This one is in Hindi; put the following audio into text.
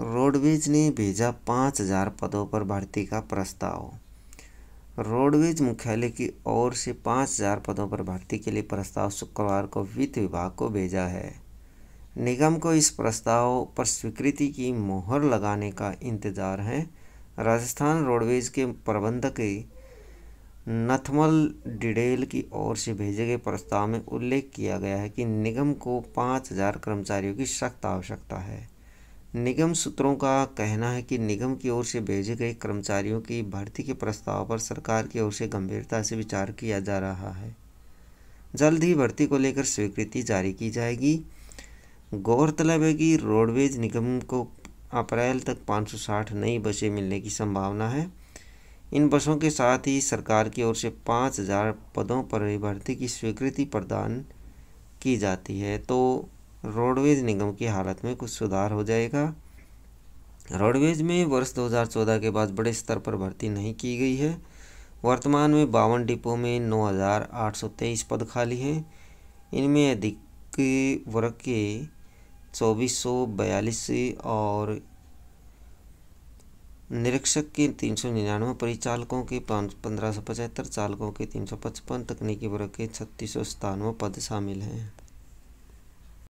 रोडवेज ने भेजा पाँच हजार पदों पर भर्ती का प्रस्ताव रोडवेज मुख्यालय की ओर से पाँच हजार पदों पर भर्ती के लिए प्रस्ताव शुक्रवार को वित्त विभाग को भेजा है निगम को इस प्रस्ताव पर स्वीकृति की मोहर लगाने का इंतजार है राजस्थान रोडवेज के प्रबंधक नथमल डिडेल की ओर से भेजे गए प्रस्ताव में उल्लेख किया गया है कि निगम को पाँच हजार कर्मचारियों की सख्त आवश्यकता है निगम सूत्रों का कहना है कि निगम की ओर से भेजे गए कर्मचारियों की भर्ती के प्रस्ताव पर सरकार की ओर से गंभीरता से विचार किया जा रहा है जल्द ही भर्ती को लेकर स्वीकृति जारी की जाएगी गौरतलब है कि रोडवेज निगम को अप्रैल तक 560 नई बसें मिलने की संभावना है इन बसों के साथ ही सरकार की ओर से 5000 पदों पर भर्ती की स्वीकृति प्रदान की जाती है तो रोडवेज निगम की हालत में कुछ सुधार हो जाएगा रोडवेज में वर्ष 2014 के बाद बड़े स्तर पर भर्ती नहीं की गई है वर्तमान में बावन डिपो में 9,823 पद खाली हैं इनमें अधिक वर्ग के चौबीस और निरीक्षक के तीन सौ निन्यानवे परिचालकों के पाँच पंद्रह सौ पचहत्तर चालकों के तीन सौ पचपन तकनीकी वर्ग के छत्तीस सौ सतानवे पद शामिल हैं